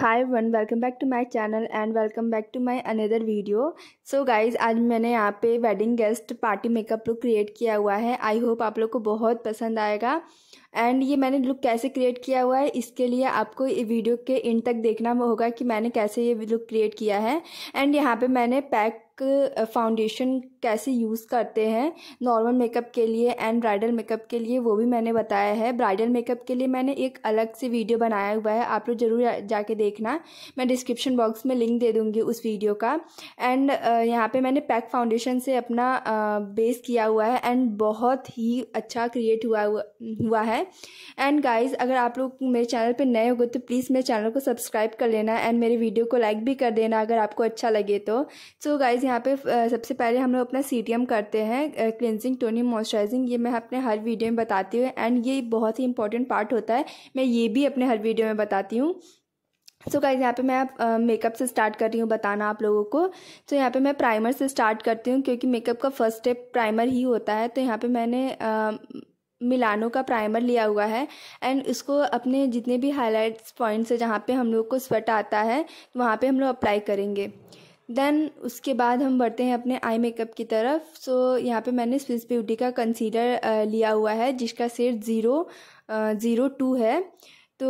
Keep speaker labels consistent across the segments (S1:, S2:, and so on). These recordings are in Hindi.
S1: Hi one welcome back to my channel and welcome back to my another video so guys आज मैंने यहाँ पे wedding guest party makeup look create किया हुआ है आई होप आप लोग को बहुत पसंद आएगा एंड ये मैंने लुक कैसे क्रिएट किया हुआ है इसके लिए आपको ये वीडियो के एंड तक देखना होगा कि मैंने कैसे ये लुक क्रिएट किया है एंड यहाँ पे मैंने पैक फाउंडेशन कैसे यूज़ करते हैं नॉर्मल मेकअप के लिए एंड ब्राइडल मेकअप के लिए वो भी मैंने बताया है ब्राइडल मेकअप के लिए मैंने एक अलग से वीडियो बनाया हुआ है आप लोग ज़रूर जाके देखना मैं डिस्क्रिप्शन बॉक्स में लिंक दे दूँगी उस वीडियो का एंड यहाँ पे मैंने पैक फाउंडेशन से अपना बेस किया हुआ है एंड बहुत ही अच्छा क्रिएट हुआ हुआ है है एंड गाइज अगर आप लोग मेरे चैनल पर नए होंगे तो प्लीज़ मेरे चैनल को सब्सक्राइब कर लेना एंड मेरे वीडियो को लाइक भी कर देना अगर आपको अच्छा लगे तो सो गाइज़ यहाँ पे सबसे पहले हम लोग अपना सी करते हैं क्लिनजिंग टोनिंग मॉइस्चराइजिंग ये मैं अपने हर वीडियो में बताती हूँ एंड ये बहुत ही इंपॉर्टेंट पार्ट होता है मैं ये भी अपने हर वीडियो में बताती हूँ सो so गाइज यहाँ पे मैं मेकअप से स्टार्ट कर रही हूँ बताना आप लोगों को तो so, यहाँ पे मैं प्राइमर से स्टार्ट करती हूँ क्योंकि मेकअप का फर्स्ट स्टेप प्राइमर ही होता है तो यहाँ पे मैंने uh, मिलानो का प्राइमर लिया हुआ है एंड इसको अपने जितने भी हाईलाइट्स पॉइंट्स है जहाँ पे हम लोग को स्वेट आता है तो वहाँ पे हम लोग अप्लाई करेंगे देन उसके बाद हम बढ़ते हैं अपने आई मेकअप की तरफ सो so, यहाँ पे मैंने स्विस ब्यूटी का कंसीलर लिया हुआ है जिसका सेट ज़ीरो ज़ीरो टू है तो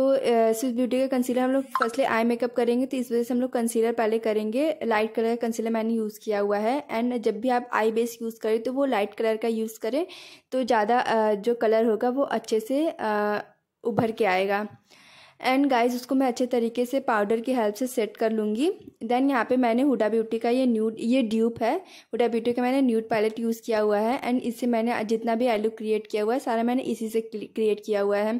S1: स्विस ब्यूटी का कंसीलर हम लोग फर्स्टली आई मेकअप करेंगे तो इस वजह से हम लोग कंसीलर पहले करेंगे लाइट कलर का कंसीलर मैंने यूज़ किया हुआ है एंड जब भी आप आई बेस यूज़ करें तो वो लाइट कलर का यूज़ करें तो ज़्यादा जो कलर होगा वो अच्छे से उभर के आएगा एंड गाइज उसको मैं अच्छे तरीके से पाउडर की हेल्प से सेट कर लूँगी देन यहाँ पे मैंने हुडा ब्यूटी का ये न्यूड ये ड्यूप है हुडा ब्यूटी का मैंने न्यूड पैलेट यूज़ किया हुआ है एंड इससे मैंने जितना भी आई क्रिएट किया हुआ है सारा मैंने इसी से क्रिएट किया हुआ है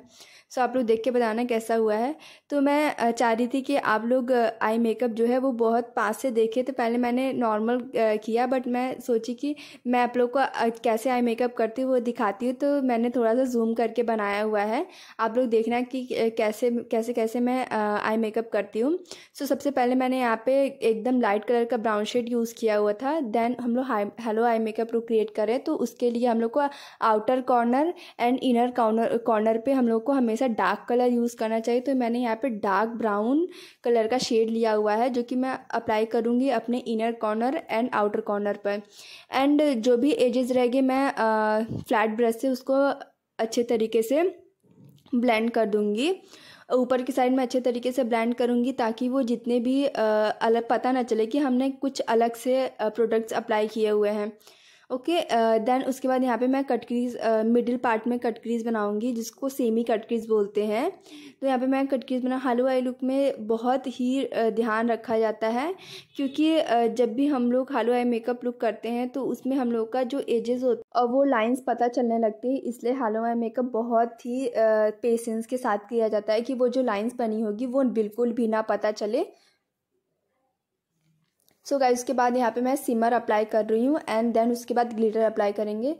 S1: सो so, आप लोग देख के बताना कैसा हुआ है तो मैं चाह रही थी कि आप लोग आई मेकअप जो है वो बहुत पास से देखे तो पहले मैंने नॉर्मल किया बट मैं सोची कि मैं आप लोग को कैसे आई मेकअप करती हूँ वो दिखाती हूँ तो मैंने थोड़ा सा जूम करके बनाया हुआ है आप लोग देखना कि कैसे कैसे कैसे मैं आई मेकअप करती हूँ सो so, सबसे पहले मैंने यहाँ पे एकदम लाइट कलर का ब्राउन शेड यूज़ किया हुआ था देन हम लोग हेलो आई मेकअप रू क्रिएट करें तो उसके लिए हम लोग को outer corner and inner corner corner पर हम लोग को हमेशा डार्क कलर यूज़ करना चाहिए तो मैंने यहाँ पर डार्क ब्राउन कलर का शेड लिया हुआ है जो कि मैं अप्लाई करूँगी अपने inner corner and outer corner पर एंड जो भी एजेस रह गए मैं फ्लैट ब्रश से उसको अच्छे तरीके से ब्लेंड कर दूँगी ऊपर की साइड में अच्छे तरीके से ब्लेंड करूँगी ताकि वो जितने भी अलग पता ना चले कि हमने कुछ अलग से प्रोडक्ट्स अप्लाई किए हुए हैं ओके देन uh, उसके बाद यहाँ पे मैं कट क्रीज मिडिल पार्ट में कट क्रीज बनाऊंगी जिसको सेमी कट क्रीज बोलते हैं तो यहाँ पे मैं कट क्रीज बना हालू आई लुक में बहुत ही uh, ध्यान रखा जाता है क्योंकि uh, जब भी हम लोग हालू आई मेकअप लुक करते हैं तो उसमें हम लोग का जो एजेस होता है वो लाइन्स पता चलने लगती है इसलिए हालू आई मेकअप बहुत ही पेशेंस के साथ किया जाता है कि वो जो लाइन्स बनी होगी वो बिल्कुल भी ना पता चले सो गाइज उसके बाद यहाँ पे मैं सिमर अप्लाई कर रही हूँ एंड देन उसके बाद ग्लिटर अप्लाई करेंगे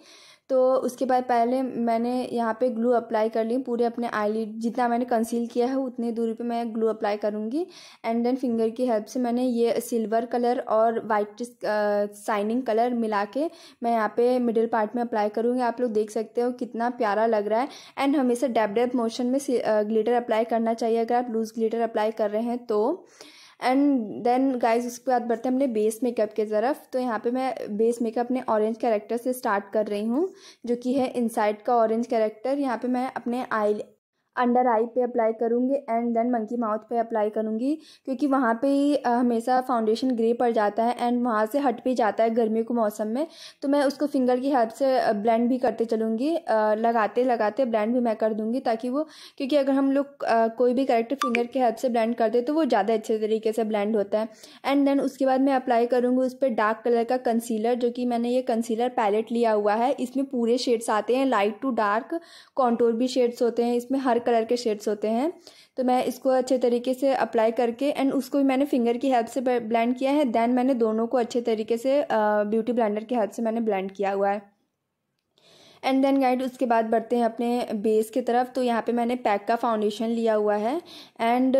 S1: तो उसके बाद पहले मैंने यहाँ पे ग्लू अप्लाई कर ली पूरे अपने आई जितना मैंने कंसील किया है उतनी दूरी पे मैं ग्लू अप्लाई करूँगी एंड देन फिंगर की हेल्प से मैंने ये सिल्वर कलर और वाइट साइनिंग कलर मिला के मैं यहाँ पे मिडिल पार्ट में अप्लाई करूँगी आप लोग देख सकते हो कितना प्यारा लग रहा है एंड हमेशा डेप डेप मोशन में ग्लीटर अप्लाई करना चाहिए अगर आप लूज़ ग्लीटर अप्लाई कर रहे हैं तो एंड देन गाइज उसके बाद बढ़ते हैं हमने बेस मेकअप की तरफ तो यहाँ पे मैं बेस मेकअप अपने ऑरेंज कैरेक्टर से स्टार्ट कर रही हूँ जो कि है इनसाइड का ऑरेंज कैरेक्टर यहाँ पे मैं अपने आई अंडर आई पे अप्लाई करूँगी एंड देन मंकी माउथ पे अप्लाई करूँगी क्योंकि वहाँ पे ही हमेशा फाउंडेशन ग्रे पड़ जाता है एंड वहाँ से हट भी जाता है गर्मियों के मौसम में तो मैं उसको फिंगर की हेल्प से ब्लेंड भी करते चलूँगी लगाते लगाते ब्लेंड भी मैं कर दूँगी ताकि वो क्योंकि अगर हम लोग कोई भी करेक्टर फिंगर के हेल्प से ब्लेंड करते तो वो ज़्यादा अच्छे तरीके से ब्लेंड होता है एंड देन उसके बाद मैं अप्लाई करूँगी उस पर डार्क कलर का कंसीलर जो कि मैंने ये कंसीलर पैलेट लिया हुआ है इसमें पूरे शेड्स आते हैं लाइट टू डार्क कॉन्टोर भी शेड्स होते हैं इसमें हर डार्क कलर के शेड्स होते हैं तो मैं इसको अच्छे तरीके से अप्लाई करके एंड उसको भी मैंने फिंगर की हेल्प से ब्लेंड किया है देन मैंने दोनों को अच्छे तरीके से ब्यूटी ब्लेंडर की हेल्प से मैंने ब्लेंड किया हुआ है एंड देन गाइड उसके बाद बढ़ते हैं अपने बेस की तरफ तो यहाँ पे मैंने पैक का फाउंडेशन लिया हुआ है एंड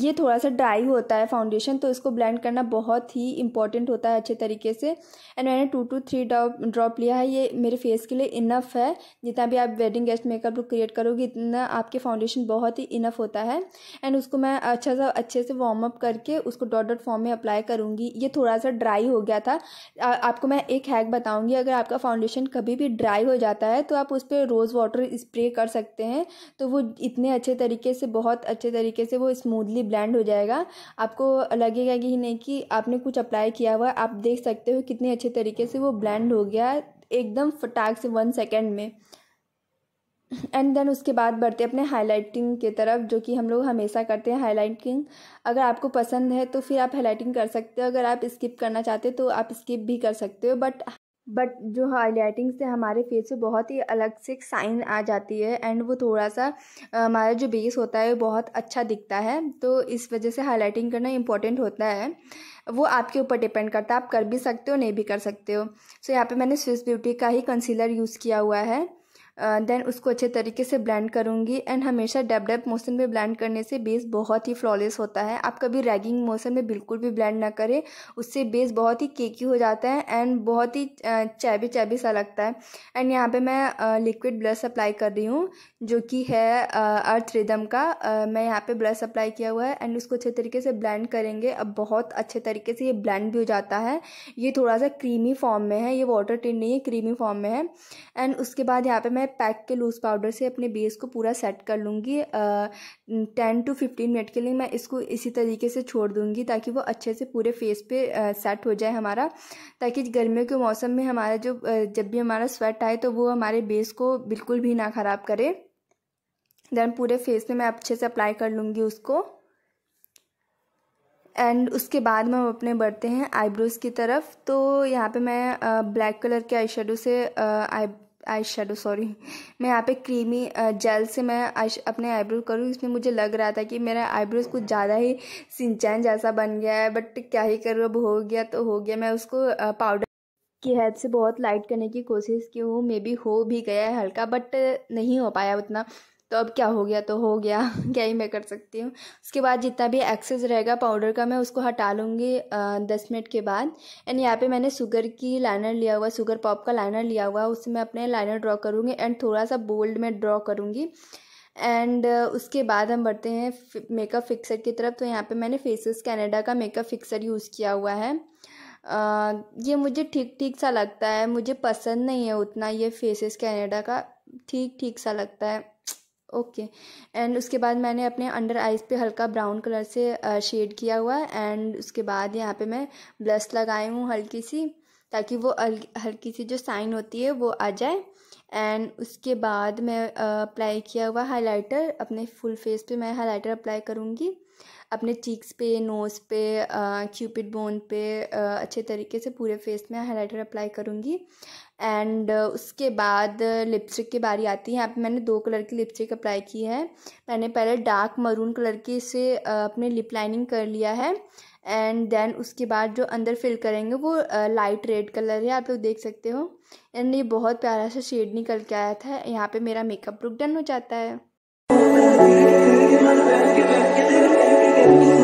S1: ये थोड़ा सा ड्राई होता है फाउंडेशन तो इसको ब्लेंड करना बहुत ही इंपॉर्टेंट होता है अच्छे तरीके से एंड मैंने टू टू थ्री ड्रॉप लिया है ये मेरे फेस के लिए इनफ है जितना भी आप wedding guest makeup look create करोगे इतना आपके फाउंडेशन बहुत ही इनफ होता है एंड उसको मैं अच्छा सा अच्छे से वार्म अप करके उसको डॉट डॉट फॉर्म में अप्लाई करूँगी ये थोड़ा सा ड्राई हो गया था आ, आपको मैं एक हैक बताऊँगी अगर आपका फाउंडेशन कभी भी ड्राई हो जाता है तो आप उस पर रोज़ वाटर स्प्रे कर सकते हैं तो वो इतने अच्छे तरीके से बहुत अच्छे तरीके से वो स्मूदली इजीली ब्लेंड हो जाएगा आपको लगेगा कि नहीं कि आपने कुछ अप्लाई किया हुआ आप देख सकते हो कितने अच्छे तरीके से वो ब्लेंड हो गया एकदम फटाक से वन सेकेंड में एंड देन उसके बाद बढ़ते अपने हाईलाइटिंग की तरफ जो कि हम लोग हमेशा करते हैं हाईलाइटिंग अगर आपको पसंद है तो फिर आप हाईलाइटिंग कर सकते हो अगर आप स्किप करना चाहते हो तो आप स्किप भी कर सकते हो बट बट जो हाईलाइटिंग से हमारे फेस पे बहुत ही अलग से साइन आ जाती है एंड वो थोड़ा सा हमारा जो बेस होता है वो बहुत अच्छा दिखता है तो इस वजह से हाईलाइटिंग करना इम्पोर्टेंट होता है वो आपके ऊपर डिपेंड करता है आप कर भी सकते हो नहीं भी कर सकते हो सो so, यहाँ पे मैंने स्विस ब्यूटी का ही कंसीलर यूज़ किया हुआ है देन उसको अच्छे तरीके से ब्लेंड करूँगी एंड हमेशा डब डब मोशन में ब्लेंड करने से बेस बहुत ही फ्लॉलेस होता है आप कभी रैगिंग मोशन में बिल्कुल भी ब्लेंड ना करें उससे बेस बहुत ही केकी हो जाता है एंड बहुत ही चैबी चैबी सा लगता है एंड यहाँ पे मैं लिक्विड ब्लश अप्लाई कर रही हूँ जो कि है अर्थ रिदम का मैं यहाँ पर ब्लश अप्लाई किया हुआ है एंड उसको अच्छे तरीके से ब्लैंड करेंगे अब बहुत अच्छे तरीके से ये ब्लैंड भी हो जाता है ये थोड़ा सा क्रीमी फॉर्म में है ये वाटर टिन नहीं है क्रीमी फॉर्म में है एंड उसके बाद यहाँ पर मैं पैक के लूज़ पाउडर से अपने बेस को पूरा सेट कर लूँगी टेन टू फिफ्टीन मिनट के लिए मैं इसको इसी तरीके से छोड़ दूँगी ताकि वो अच्छे से पूरे फेस पे सेट हो जाए हमारा ताकि गर्मियों के मौसम में हमारा जो जब भी हमारा स्वेट आए तो वो हमारे बेस को बिल्कुल भी ना ख़राब करे देन पूरे फेस में मैं अच्छे से अप्लाई कर लूँगी उसको एंड उसके बाद में हम अपने बढ़ते हैं आईब्रोज़ की तरफ तो यहाँ पे मैं ब्लैक कलर के आई से आई आई शेडो सॉरी मैं यहाँ पे क्रीमी जेल से मैं अपने आईब्रो करूँ इसमें मुझे लग रहा था कि मेरा आईब्रोज कुछ ज़्यादा ही सिंचैन जैसा बन गया है बट क्या ही करूँ अब हो गया तो हो गया मैं उसको पाउडर की हेल्प से बहुत लाइट करने की कोशिश की हूँ मे बी हो भी गया है हल्का बट नहीं हो पाया उतना तो अब क्या हो गया तो हो गया क्या ही मैं कर सकती हूँ उसके बाद जितना भी एक्सेस रहेगा पाउडर का मैं उसको हटा लूँगी दस मिनट के बाद एंड यहाँ पे मैंने शुगर की लाइनर लिया हुआ शुगर पॉप का लाइनर लिया हुआ उससे मैं अपने लाइनर ड्रॉ करूँगी एंड थोड़ा सा बोल्ड में ड्रॉ करूँगी एंड उसके बाद हम बढ़ते हैं मेकअप फिक्सर की तरफ तो यहाँ पे मैंने फेसेस कैनेडा का मेकअप फिक्सर यूज़ किया हुआ है आ, ये मुझे ठीक ठीक सा लगता है मुझे पसंद नहीं है उतना ये फेसेस कैनेडा का ठीक ठीक सा लगता है ओके एंड उसके बाद मैंने अपने अंडर आइज़ पे हल्का ब्राउन कलर से शेड किया हुआ है एंड उसके बाद यहाँ पे मैं ब्लश लगाई हूँ हल्की सी ताकि वो हल्की सी जो साइन होती है वो आ जाए एंड उसके बाद मैं अप्लाई किया हुआ हाइलाइटर अपने फुल फेस पे मैं हाइलाइटर अप्लाई करूँगी अपने चीक्स पे नोज़ पे क्यूपिड बोन पे आ, अच्छे तरीके से पूरे फेस में हाइलाइटर अप्लाई करूँगी एंड उसके बाद लिपस्टिक की बारी आती है यहाँ पर मैंने दो कलर की लिपस्टिक अप्लाई की है मैंने पहले डार्क मरून कलर की से अपने लिप लाइनिंग कर लिया है एंड देन उसके बाद जो अंदर फिल करेंगे वो लाइट रेड कलर है आप लोग देख सकते हो एंड ये बहुत प्यारा सा शेड निकल के आया था यहाँ पे मेरा मेकअप लुक डन हो जाता है Amen.